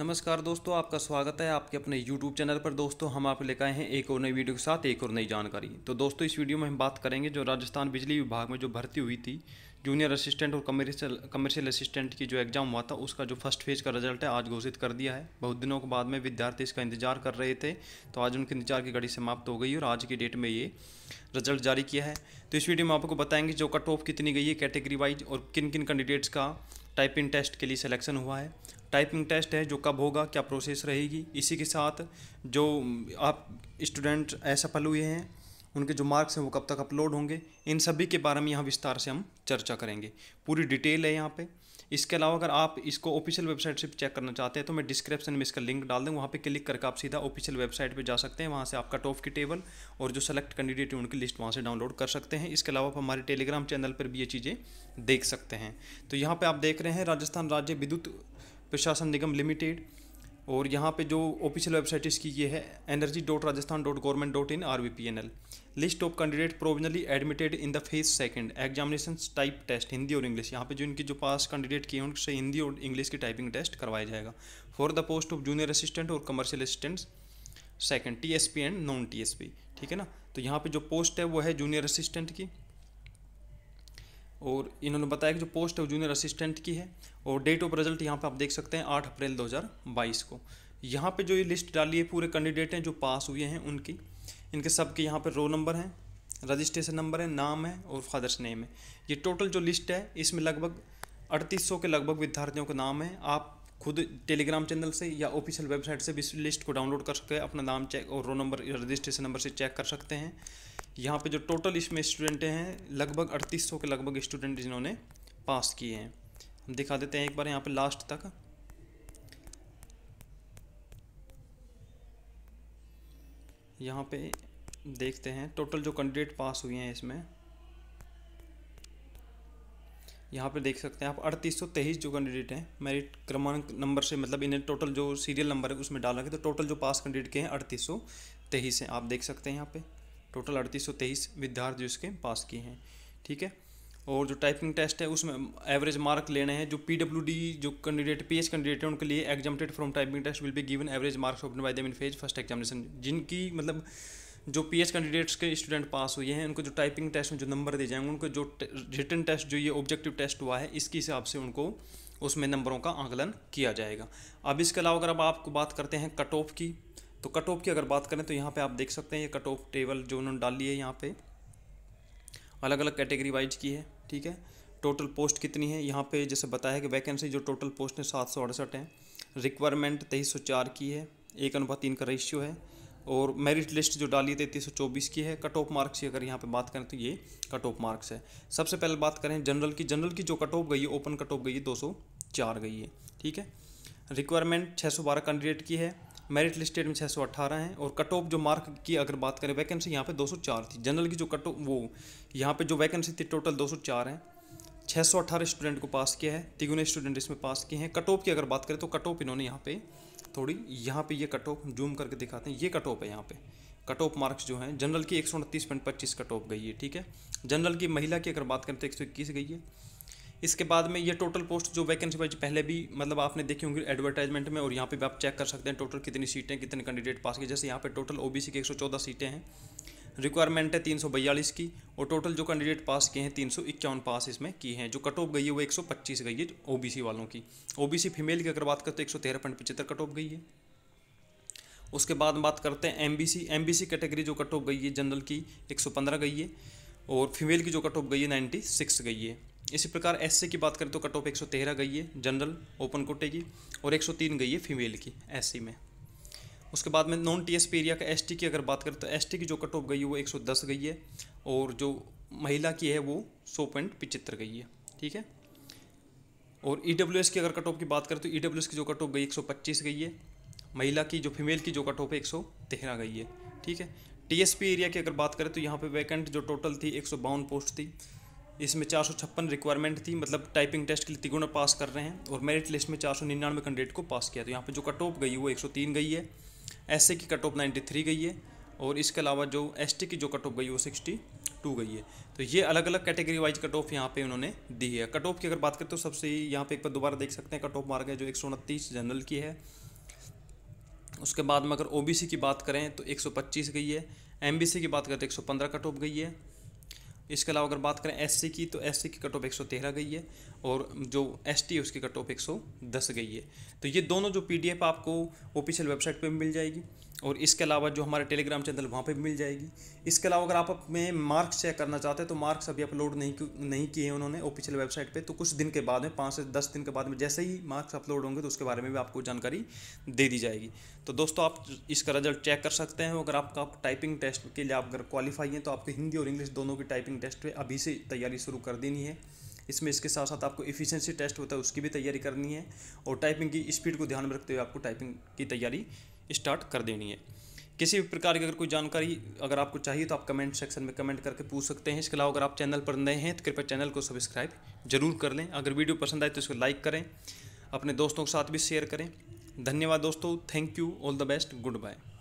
नमस्कार दोस्तों आपका स्वागत है आपके अपने YouTube चैनल पर दोस्तों हम आप लेकर आए हैं एक और नई वीडियो के साथ एक और नई जानकारी तो दोस्तों इस वीडियो में हम बात करेंगे जो राजस्थान बिजली विभाग में जो भर्ती हुई थी जूनियर असिस्टेंट और कमर्शियल कमर्शियल असिस्टेंट की जो एग्ज़ाम हुआ था उसका जो फर्स्ट फेज का रिजल्ट है आज घोषित कर दिया है बहुत दिनों के बाद में विद्यार्थी इसका इंतजार कर रहे थे तो आज उनके इंतजार की घड़ी समाप्त हो गई और आज की डेट में ये रिजल्ट जारी किया है तो इस वीडियो में आपको बताएंगे जो कट ऑफ कितनी गई है कैटेगरी वाइज और किन किन कैंडिडेट्स का टाइपिंग टेस्ट के लिए सिलेक्शन हुआ है टाइपिंग टेस्ट है जो कब होगा क्या प्रोसेस रहेगी इसी के साथ जो आप स्टूडेंट असफल हुए हैं उनके जो मार्क्स हैं वो कब तक अपलोड होंगे इन सभी के बारे में यहाँ विस्तार से हम चर्चा करेंगे पूरी डिटेल है यहाँ पे इसके अलावा अगर आप इसको ऑफिशियल वेबसाइट से चेक करना चाहते हैं तो मैं डिस्क्रिप्शन में इसका लिंक डाल दूँ वहाँ पे क्लिक करके आप सीधा ऑफिशियल वेबसाइट पे जा सकते हैं वहाँ से आप कट ऑफ की टेबल और जो सेलेक्ट कैंडिडेट है उनकी लिस्ट वहाँ से डाउनलोड कर सकते हैं इसके अलावा आप हमारे टेलीग्राम चैनल पर भी ये चीज़ें देख सकते हैं तो यहाँ पर आप देख रहे हैं राजस्थान राज्य विद्युत प्रशासन निगम लिमिटेड और यहाँ पे जो ऑफिशियल वेबसाइट इसकी ये है energy dot Rajasthan dot government dot in R V P N L list of candidate provisionally admitted in the phase second examination type test Hindi और इंग्लिश यहाँ पे जो इनकी जो पास कैंडिडेट किए हैं उनसे हिंदी और इंग्लिश की टाइपिंग टेस्ट करवाया जाएगा for the post of junior assistant और commercial assistant second T S P and non T S P ठीक है ना तो यहाँ पर जो पोस्ट है वो है जूनियर असिस्टेंट की और इन्होंने बताया कि जो पोस्ट है वो जूनियर असिस्टेंट की है और डेट ऑफ रिजल्ट यहाँ पे आप देख सकते हैं आठ अप्रैल 2022 को यहाँ पे जो ये लिस्ट डाली है पूरे कैंडिडेट हैं जो पास हुए हैं उनकी इनके सब के यहाँ पर रोल नंबर हैं रजिस्ट्रेशन नंबर है नाम है और फादर्स नेम है ये टोटल जो लिस्ट है इसमें लगभग अड़तीस के लगभग विद्यार्थियों के नाम है आप खुद टेलीग्राम चैनल से या ऑफिशियल वेबसाइट से भी इस लिस्ट को डाउनलोड कर सकते हैं अपना नाम चेक और रो नंबर रजिस्ट्रेशन नंबर से चेक कर सकते हैं यहाँ पे जो टोटल इसमें स्टूडेंट हैं लगभग अड़तीस के लगभग स्टूडेंट जिन्होंने पास किए हैं हम दिखा देते हैं एक बार यहाँ पर लास्ट तक यहाँ पे देखते हैं टोटल जो कैंडिडेट पास हुए हैं इसमें यहाँ पर देख सकते हैं आप अड़तीस सौ तेईस जो कैंडिडेट हैं मेरिट क्रमांक नंबर से मतलब इन्हें टोटल जो सीरियल नंबर है उसमें डाला गया तो टोटल जो पास कैंडिडेट के हैं अड़तीस सौ तेईस हैं आप देख सकते हैं यहाँ पे टोटल अड़तीस सौ तेईस विद्यार्थी उसके पास किए हैं ठीक है और जो टाइपिंग टेस्ट है उसमें एवरेज मार्क लेने हैं जो पी डब्ल्यू डी जो कैंडिडेट पी एच कैंडिडेट हैं उनके लिए exempted from typing test will be given average marks open by them in phase first examination जिनकी मतलब जो एच कैंडिडेट्स के स्टूडेंट पास हुए हैं उनको जो टाइपिंग टेस्ट में जो नंबर दिए जाएंगे उनको जो रिटर्न टेस्ट जो ये ऑब्जेक्टिव टेस्ट हुआ है इसके हिसाब से उनको उसमें नंबरों का आंकलन किया जाएगा अब इसके अलावा अगर अब आपको बात करते हैं कट ऑफ की तो कट ऑफ की अगर बात करें तो यहाँ पे आप देख सकते हैं ये कट ऑफ टेबल जो उन्होंने डाली है यहाँ पे अलग अलग कैटेगरी वाइज की है ठीक है टोटल पोस्ट कितनी है यहाँ पे जैसे बताया कि वैकेंसी जो टोटल पोस्ट है सात सौ अड़सठ है रिक्वायरमेंट तेईस सौ चार की है एक अनुपात तीन का रेशियो है और मेरिट लिस्ट जो डाली थी चौबीस की है कट ऑफ मार्क्स की अगर यहाँ पे बात करें तो ये कट ऑफ मार्क्स है सबसे पहले बात करें जनरल की जनरल की जो कट ऑफ गई है ओपन कट ऑफ गई है दो चार गई है ठीक है रिक्वायरमेंट छः सौ बारह कैंडिडेट की है मेरिट लिस्टेड में छः सौ अट्ठारह हैं और कट ऑफ जो मार्क की अगर बात करें वैकेंसी यहाँ पे दो सौ चार थी जनरल की जो कट ऑफ वो यहाँ पे जो वैकेंसी थी टोटल दो सौ चार है छः सौ अट्ठारह स्टूडेंट को पास किया है तिगुने स्टूडेंट इसमें पास किए हैं कट ऑफ की अगर बात करें तो कट ऑफ इन्होंने यहाँ पे थोड़ी यहाँ पे ये कट ऑफ जूम करके दिखाते हैं ये कट ऑफ है यहाँ पे कट ऑफ मार्क्स जो हैं जनरल की एक सौ उनतीस पॉइंट पच्चीस कट ऑफ गई है ठीक है जनरल की महिला की अगर बात करें तो एक सौ इक्कीस गई है इसके बाद में ये टोटल पोस्ट जो वैकेंसी वाइज पहले भी मतलब आपने देखी होंगी एडवर्टाइजमेंट में और यहाँ पे भी आप चेक कर सकते हैं टोटल कितनी सीटें कितने कैंडिडेट पास किए जैसे यहाँ पे टोटल ओबीसी की 114 सीटें हैं रिक्वायरमेंट है तीन की और टोटल जो कैंडिडेट पास किए हैं तीन पास इसमें किए हैं जो कट ऑफ गई है वो 125 गई है ओबीसी वालों की ओबीसी फीमेल की अगर बात करते हैं तो एक कट ऑफ गई है उसके बाद बात करते हैं एमबीसी एमबीसी कैटेगरी जो कट ऑफ गई है जनरल की 115 गई है और फीमेल की जो कट ऑफ गई है 96 गई है इसी प्रकार एस की बात करें तो कट ऑफ एक गई है जनरल ओपन कोटे की और 103 गई है फीमेल की एस में उसके बाद में नॉन टीएसपी एरिया का एसटी की अगर बात करें तो एसटी की जो कट ऑफ गई है वो 110 गई है और जो महिला की है वो सौ पॉइंट पिचहत्तर गई है ठीक है और ई e की अगर कट ऑफ की बात करें तो ई e की जो कट ऑफ गई 125 गई है महिला की जो फीमेल की जो कट ऑफ है एक गई है ठीक है पी एरिया की अगर बात करें तो यहाँ पे वैकेंट जो टोटल थी एक पोस्ट थी इसमें चार रिक्वायरमेंट थी मतलब टाइपिंग टेस्ट के लिए तिगुणा पास कर रहे हैं और मेरिट लिस्ट में चार सौ निन्यानवे कैंडिडेट को पास किया तो यहाँ पे जो कट ऑफ गई वो तीन गई है एस की कट ऑफ नाइन्टी थ्री गई है और इसके अलावा जो एस की जो कट ऑफ गई वो सिक्सटी टू गई है तो ये अलग अलग कैटेगरी वाइज कट ऑफ यहाँ पे उन्होंने दी है कट ऑफ की अगर बात करें तो सबसे यहाँ पे एक बार दोबारा देख सकते हैं कट ऑफ मार्ग है जो एक सौ उनतीस जनरल की है उसके बाद में अगर ओबीसी की बात करें तो 125 गई है एमबीसी की बात करें तो 115 कट ऑफ गई है इसके अलावा अगर बात करें एससी की तो एससी की कट ऑफ एक गई है और जो एसटी है उसकी कट ऑफ एक गई है तो ये दोनों जो पीडीएफ आपको ऑफिशियल वेबसाइट पर मिल जाएगी और इसके अलावा जो हमारे टेलीग्राम चैनल वहाँ पे मिल जाएगी इसके अलावा अगर आप अपने मार्क्स चेक करना चाहते हैं तो मार्क्स अभी अपलोड नहीं नहीं किए हैं उन्होंने ऑफिशियल वेबसाइट पे तो कुछ दिन के बाद में पाँच से दस दिन के बाद में जैसे ही मार्क्स अपलोड होंगे तो उसके बारे में भी आपको जानकारी दे दी जाएगी तो दोस्तों आप इसका रिजल्ट चेक कर सकते हैं अगर आपका आप टाइपिंग टेस्ट के लिए आप अगर क्वालिफाई हैं तो आपकी हिंदी और इंग्लिश दोनों की टाइपिंग राइटिंग टेस्ट पे अभी से तैयारी शुरू कर देनी है इसमें इसके साथ साथ आपको इफिशेंसी टेस्ट होता है उसकी भी तैयारी करनी है और टाइपिंग की स्पीड को ध्यान में रखते हुए आपको टाइपिंग की तैयारी स्टार्ट कर देनी है किसी भी प्रकार की अगर कोई जानकारी अगर आपको चाहिए तो आप कमेंट सेक्शन में कमेंट करके पूछ सकते हैं इसके अलावा अगर आप चैनल पर नए हैं तो कृपया चैनल को सब्सक्राइब जरूर कर लें अगर वीडियो पसंद आए तो इसको लाइक करें अपने दोस्तों के साथ भी शेयर करें धन्यवाद दोस्तों thank you all the best good bye